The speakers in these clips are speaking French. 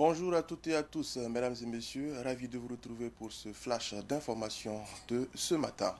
Bonjour à toutes et à tous, euh, mesdames et messieurs, ravi de vous retrouver pour ce flash d'information de ce matin.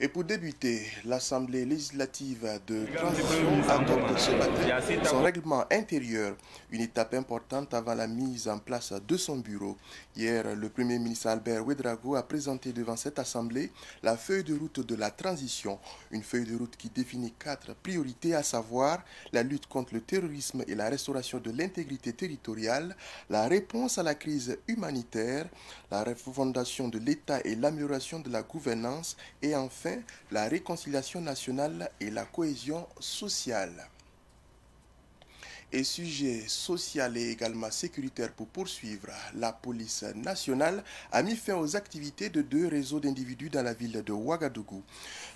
Et pour débuter, l'Assemblée législative de transition adopte ce matin son règlement intérieur, une étape importante avant la mise en place de son bureau. Hier, le Premier ministre Albert Ouedrago a présenté devant cette Assemblée la feuille de route de la transition, une feuille de route qui définit quatre priorités, à savoir la lutte contre le terrorisme et la restauration de l'intégrité territoriale, la réponse à la crise humanitaire, la refondation de l'État et l'amélioration de la gouvernance et enfin la réconciliation nationale et la cohésion sociale et sujet social et également sécuritaire pour poursuivre, la police nationale a mis fin aux activités de deux réseaux d'individus dans la ville de Ouagadougou.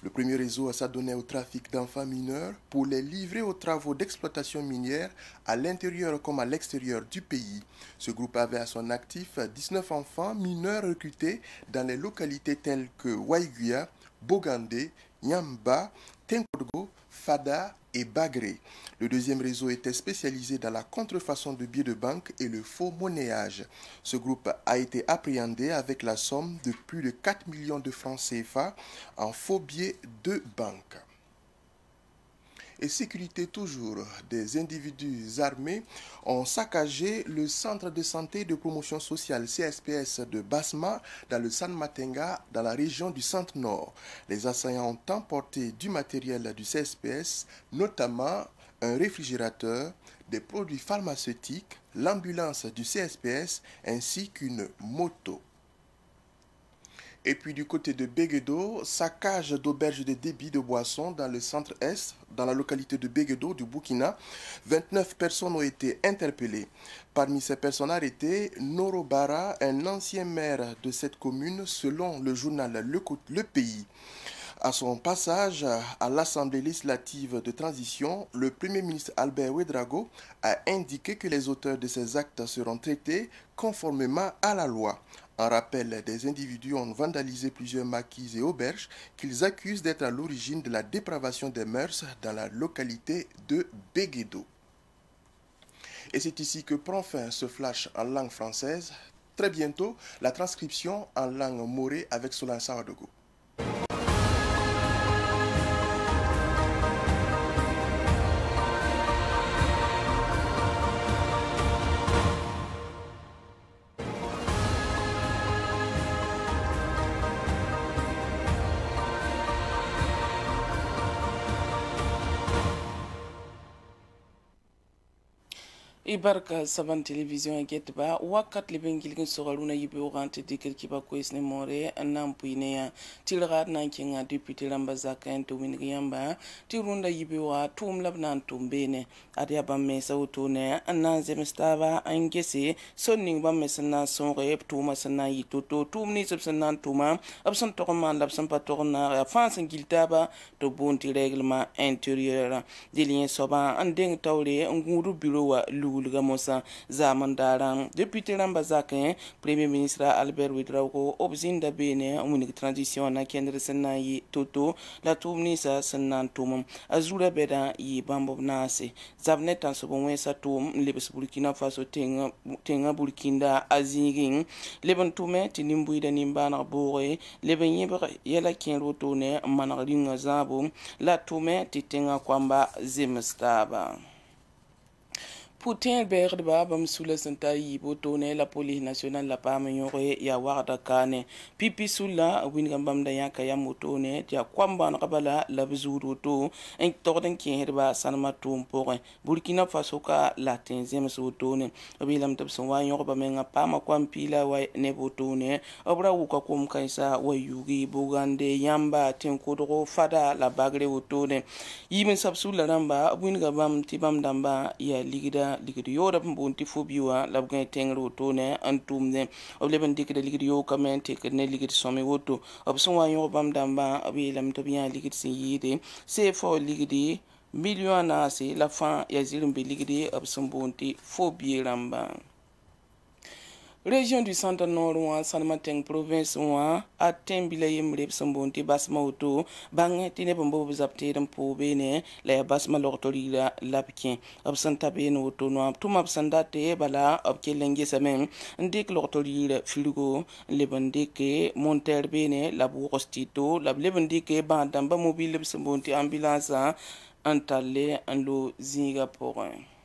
Le premier réseau s'adonnait au trafic d'enfants mineurs pour les livrer aux travaux d'exploitation minière à l'intérieur comme à l'extérieur du pays. Ce groupe avait à son actif 19 enfants mineurs recrutés dans les localités telles que Waiguia, Bogandé, Nyamba, Tenkodgo, Fada et Bagré. Le deuxième réseau était spécialisé dans la contrefaçon de billets de banque et le faux monnayage. Ce groupe a été appréhendé avec la somme de plus de 4 millions de francs CFA en faux billets de banque et sécurité toujours. Des individus armés ont saccagé le centre de santé de promotion sociale CSPS de Basma dans le San Matenga, dans la région du centre-nord. Les assaillants ont emporté du matériel du CSPS, notamment un réfrigérateur, des produits pharmaceutiques, l'ambulance du CSPS ainsi qu'une moto. Et puis du côté de Béguedo, saccage d'auberge de débit de boissons dans le centre-est, dans la localité de Béguedo du Burkina. 29 personnes ont été interpellées. Parmi ces personnes arrêtées, Noro un ancien maire de cette commune, selon le journal Le, Pays. À son passage à l'Assemblée législative de transition, le Premier ministre Albert Wedrago a indiqué que les auteurs de ces actes seront traités conformément à la loi. En rappel, des individus ont vandalisé plusieurs maquis et auberges qu'ils accusent d'être à l'origine de la dépravation des mœurs dans la localité de Béguédo. Et c'est ici que prend fin ce flash en langue française. Très bientôt, la transcription en langue morée avec Solan Sardogo. i barka saban televizion get ba wakat leben gilgin sogaruna yibe ogante dikir kiba ko isne more nan puine ya tilga nan kinga deputy ramba zakayen to win yamba tirunda yibe wa tum lab nan ad adiya ban me sauto ne nan zemstaba an gese sonning ban me sanna sonre tuma sanna yitoto tum ni sub sanna tuma absan to man lab san patog na fans giltaba to bonti reglement intérieur dilien soba an ding tawre nguru biro wa lu wulga mosã zaam n daarã depute rãmbã zakẽ premier ministra albert widra ko b zĩnda beene n wilg transition na kẽndr sẽn na n yɩ to-to la tʋʋm ninsã sẽn na n tʋm a zurã bɛdã yɩ bãmb b naase zab ne tãnsb n wẽnsa tʋʋm n lebs burkina faso tẽngã burkĩnda a zĩigẽ leb n tʋme tɩ nin-buiidã nin-bãaneg booge leb n yẽbg yɛla kẽer wotone n maneg rĩngã zãabo la tʋme tɩ tẽngã koamba zems taaba Poutin-Berg ba bamsula sẽnta yiibo toone la police national la paam yõge yaa wagda kaane pipi sula wĩnga bãmba yãka yam wotone tɩ yaa koam-bãanegba la la b zuud woto n togd n kẽesdba sãnema tʋʋm pʋgẽ burkina faso ka la tẽn zems wotone b yeelame tɩ b sẽn wa n yõgba menga paama koam-piila wa neb wotone b ra wʋka kom-kãensa wa yuugi bogãnde yãmba tẽn-kodgo fada la bagre wotone yiib n sab sula rãmba b wĩnga bãmb tɩ bãmb dãmbã yaa ligda Likid yo rap mboun ti fobyo an, ah, la pou gen tengrotou nen, an toum zen. Aple ben dikide likid yo kamen teke nen likid somen wotou. Ape son wanyo wapam damba, apye lam tobyan likid sin yi den. Se faw likid, milyon nasi, la fan yazil mbi likid, ape son mboun ti fobyo damba. région du centre nord wã sãnematẽng province wã a tẽn bila yembr b sẽn boond tɩ basma woto bãng tɩ neb n bo b zab teed n pʋʋ beene la yaa basma log tor yigra la b kẽ b sẽn ta been woto noa tʋma b sẽn date bala b kell n gesame n dɩk log tor yigrã firgo n leb n dɩke montɛr beene la b wʋgs tɩ to la b leb n dɩke bãa dãmbã mobil b sẽn boond tɩ ambulãnsã n tall n lo zĩigã pʋgẽ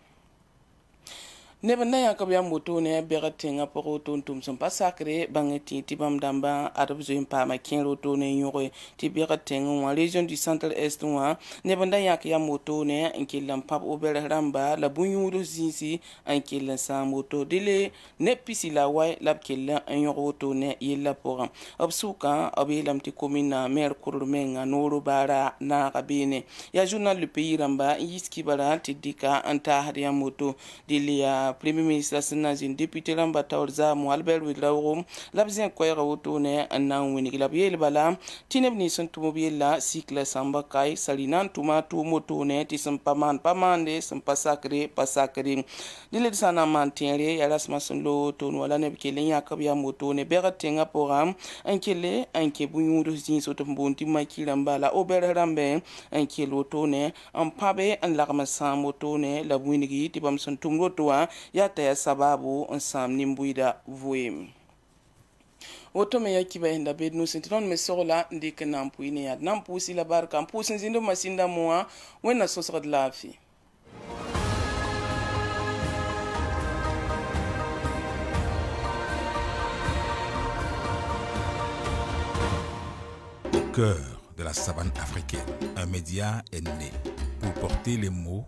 neb n na yãk b yam wotone a bɛg tẽngã pʋgẽ woton tʋm sẽn pa sakre bãngẽ tɩ tɩ bãmb dãmbã ad b zoeen paama kẽer wotone n yõge tɩ bɛg tẽng wã région du centre est wã neb n da yãk yam wotone n kell n pãb obɛrs rãmba la bũn-yũudf zĩisi n kell n sãam woto dɩle ne pisi la wa la b kell n yõg wotone yella pʋgẽ b sʋkã b yeelame tɩ komina mɛr kʋrd menga nooro baara naaga beene yaa journal le pays rãmba n yis kibara tɩ dɩka n taasd yam woto dɩl yaa premier ministre sẽn na n zĩnd député rãmba taoor zaamu albert wilgra wʋgm la b zẽn koɛɛgã wotone n na n wing la b yeel bala tɩ neb nins n tʋm b yella sikla sãmba kae sarina n tʋma tʋʋm wotone tɩ sẽn pa maan pa maande sẽn pa sakre pa sakre dɩ d sã n na n maan tẽere yaa rasmã sẽn loo wotone wala neb kell n yãk b yaa wotone bɛg tẽngã pʋgã n kelle n ke bõe-yũud zĩis woto n boond tɩ maki rãmba la obɛrs rãmbẽ n kell wotone n pãbe n lagm n sãam wotone la bũinigi tɩ bãmb sẽn tʋmd woto wã ya sababu nsamni nimbuida voem woto me yakiba yẽnda bed nusin tɩ tõnd me sogla n dɩk n na n pʋɩ ne yaa d na de la barka n pʋʋs n zĩnd b Cœur de la savane africaine, un média est né pour porter les mots